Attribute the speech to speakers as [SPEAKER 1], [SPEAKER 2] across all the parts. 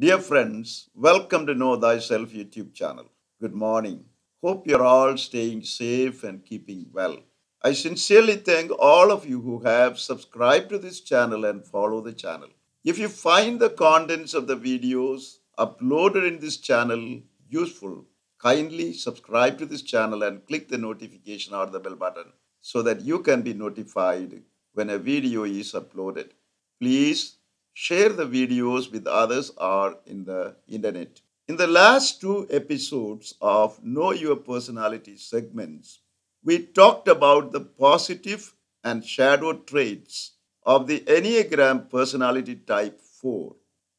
[SPEAKER 1] Dear friends, welcome to Know Thyself YouTube channel. Good morning. Hope you're all staying safe and keeping well. I sincerely thank all of you who have subscribed to this channel and follow the channel. If you find the contents of the videos uploaded in this channel useful, kindly subscribe to this channel and click the notification or the bell button so that you can be notified when a video is uploaded. Please share the videos with others or in the internet. In the last two episodes of Know Your Personality segments, we talked about the positive and shadow traits of the Enneagram personality type 4.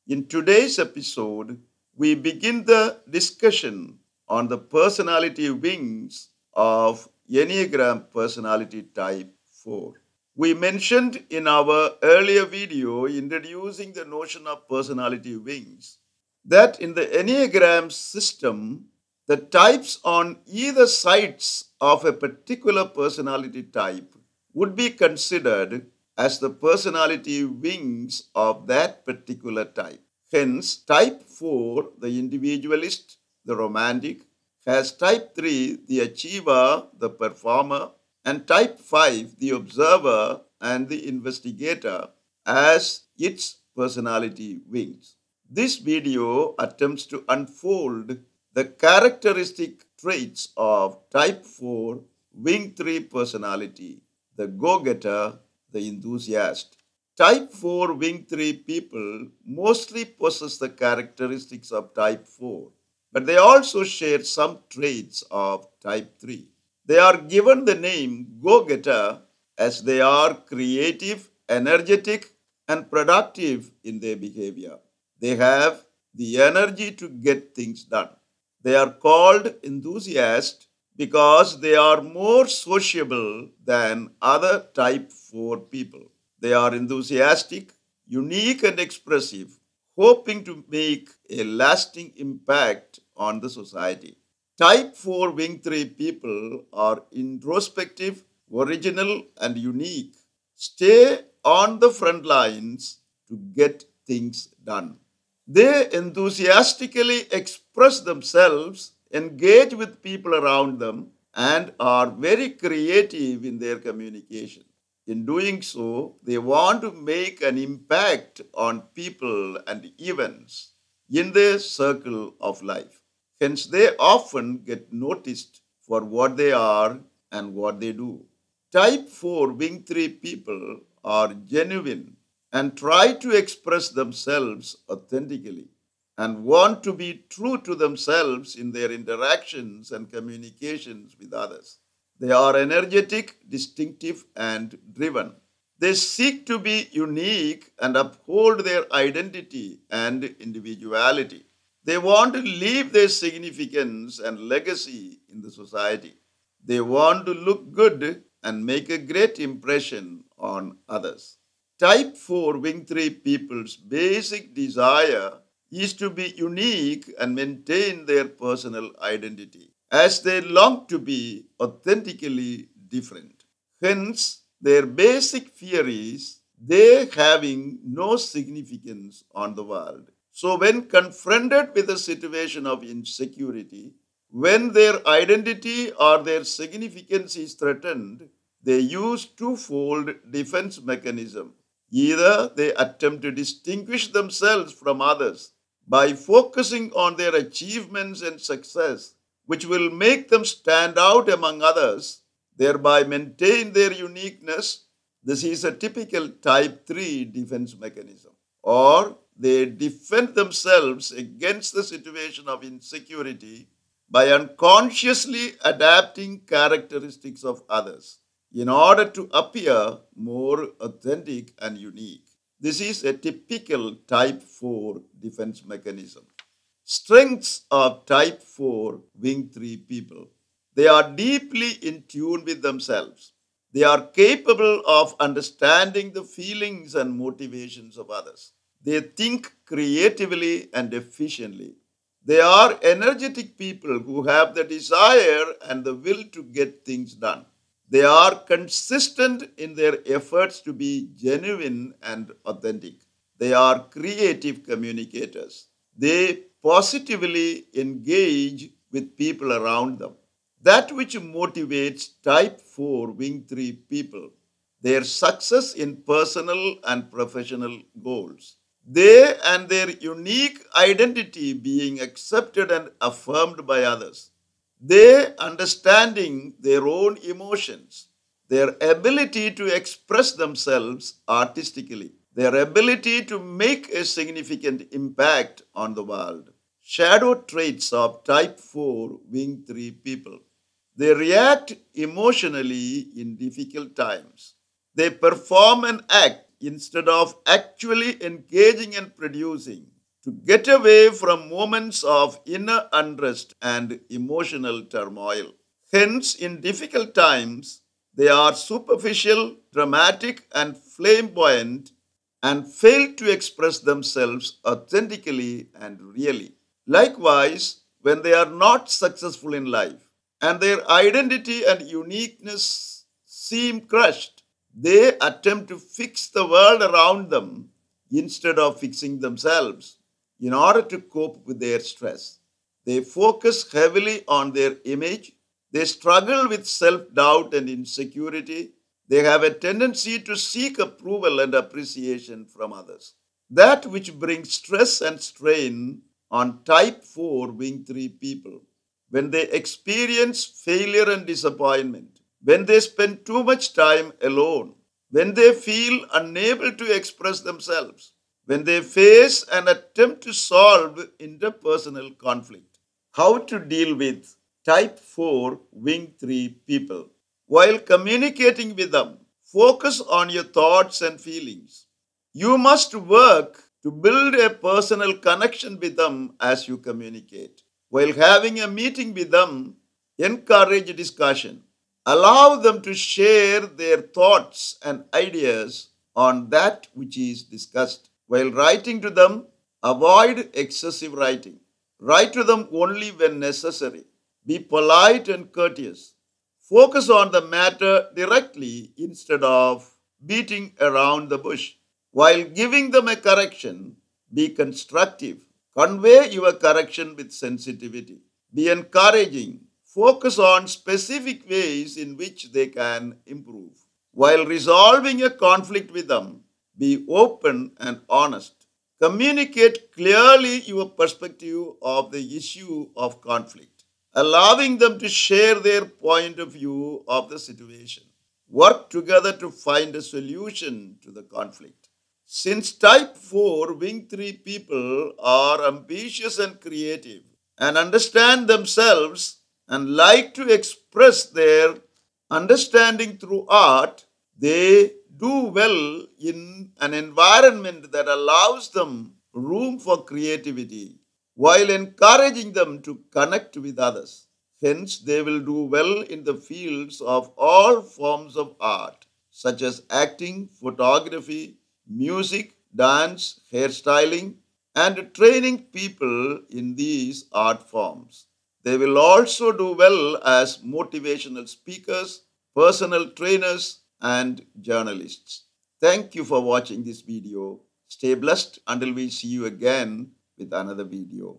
[SPEAKER 1] In today's episode, we begin the discussion on the personality wings of Enneagram personality type 4. We mentioned in our earlier video introducing the notion of personality wings that in the Enneagram system, the types on either sides of a particular personality type would be considered as the personality wings of that particular type. Hence, type 4, the individualist, the romantic, has type 3, the achiever, the performer, and type 5, the observer and the investigator as its personality wings. This video attempts to unfold the characteristic traits of type 4 wing 3 personality, the go-getter, the enthusiast. Type 4 wing 3 people mostly possess the characteristics of type 4, but they also share some traits of type 3. They are given the name go getter as they are creative, energetic, and productive in their behavior. They have the energy to get things done. They are called enthusiasts because they are more sociable than other type 4 people. They are enthusiastic, unique, and expressive, hoping to make a lasting impact on the society. Type 4 Wing 3 people are introspective, original, and unique. Stay on the front lines to get things done. They enthusiastically express themselves, engage with people around them, and are very creative in their communication. In doing so, they want to make an impact on people and events in their circle of life. Hence, they often get noticed for what they are and what they do. Type 4 Wing 3 people are genuine and try to express themselves authentically and want to be true to themselves in their interactions and communications with others. They are energetic, distinctive, and driven. They seek to be unique and uphold their identity and individuality. They want to leave their significance and legacy in the society. They want to look good and make a great impression on others. Type 4 Wing 3 people's basic desire is to be unique and maintain their personal identity, as they long to be authentically different. Hence, their basic fear is they having no significance on the world so, when confronted with a situation of insecurity, when their identity or their significance is threatened, they use twofold defense mechanism. Either they attempt to distinguish themselves from others by focusing on their achievements and success, which will make them stand out among others, thereby maintain their uniqueness. This is a typical type 3 defense mechanism. Or they defend themselves against the situation of insecurity by unconsciously adapting characteristics of others in order to appear more authentic and unique. This is a typical type 4 defense mechanism. Strengths of type 4 wing 3 people. They are deeply in tune with themselves. They are capable of understanding the feelings and motivations of others. They think creatively and efficiently. They are energetic people who have the desire and the will to get things done. They are consistent in their efforts to be genuine and authentic. They are creative communicators. They positively engage with people around them. That which motivates type 4 wing 3 people, their success in personal and professional goals they and their unique identity being accepted and affirmed by others. They understanding their own emotions, their ability to express themselves artistically, their ability to make a significant impact on the world. Shadow traits of type 4 wing 3 people. They react emotionally in difficult times. They perform an act instead of actually engaging and producing, to get away from moments of inner unrest and emotional turmoil. Hence, in difficult times, they are superficial, dramatic, and flamboyant and fail to express themselves authentically and really. Likewise, when they are not successful in life and their identity and uniqueness seem crushed, they attempt to fix the world around them instead of fixing themselves in order to cope with their stress. They focus heavily on their image. They struggle with self doubt and insecurity. They have a tendency to seek approval and appreciation from others. That which brings stress and strain on type 4 Wing 3 people when they experience failure and disappointment when they spend too much time alone, when they feel unable to express themselves, when they face an attempt to solve interpersonal conflict. How to deal with type 4 wing 3 people. While communicating with them, focus on your thoughts and feelings. You must work to build a personal connection with them as you communicate. While having a meeting with them, encourage discussion. Allow them to share their thoughts and ideas on that which is discussed. While writing to them, avoid excessive writing. Write to them only when necessary. Be polite and courteous. Focus on the matter directly instead of beating around the bush. While giving them a correction, be constructive. Convey your correction with sensitivity. Be encouraging focus on specific ways in which they can improve. While resolving a conflict with them, be open and honest. Communicate clearly your perspective of the issue of conflict, allowing them to share their point of view of the situation. Work together to find a solution to the conflict. Since type 4 wing 3 people are ambitious and creative and understand themselves and like to express their understanding through art, they do well in an environment that allows them room for creativity while encouraging them to connect with others. Hence, they will do well in the fields of all forms of art, such as acting, photography, music, dance, hairstyling, and training people in these art forms. They will also do well as motivational speakers, personal trainers, and journalists. Thank you for watching this video. Stay blessed until we see you again with another video.